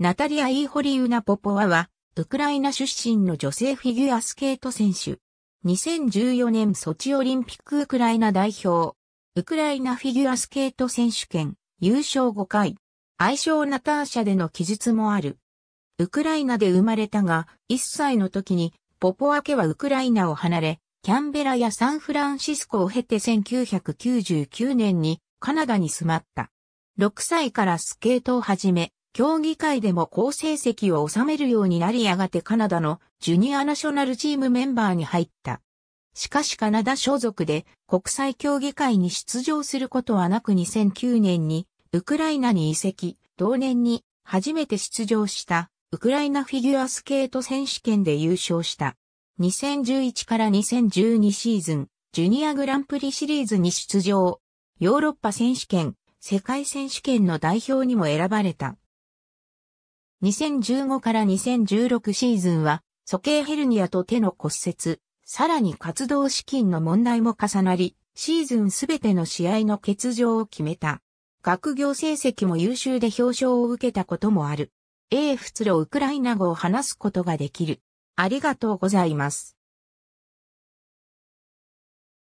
ナタリア・イーホリウナ・ポポワは、ウクライナ出身の女性フィギュアスケート選手。2014年ソチオリンピックウクライナ代表。ウクライナフィギュアスケート選手権、優勝5回。愛称ナターシャでの記述もある。ウクライナで生まれたが、1歳の時に、ポポワ家はウクライナを離れ、キャンベラやサンフランシスコを経て1999年にカナダに住まった。6歳からスケートを始め、競技会でも好成績を収めるようになりやがてカナダのジュニアナショナルチームメンバーに入った。しかしカナダ所属で国際競技会に出場することはなく2009年にウクライナに移籍、同年に初めて出場したウクライナフィギュアスケート選手権で優勝した。2011から2012シーズン、ジュニアグランプリシリーズに出場。ヨーロッパ選手権、世界選手権の代表にも選ばれた。2015から2016シーズンは、鼠径ヘルニアと手の骨折、さらに活動資金の問題も重なり、シーズンすべての試合の欠場を決めた。学業成績も優秀で表彰を受けたこともある。英仏ロウクライナ語を話すことができる。ありがとうございます。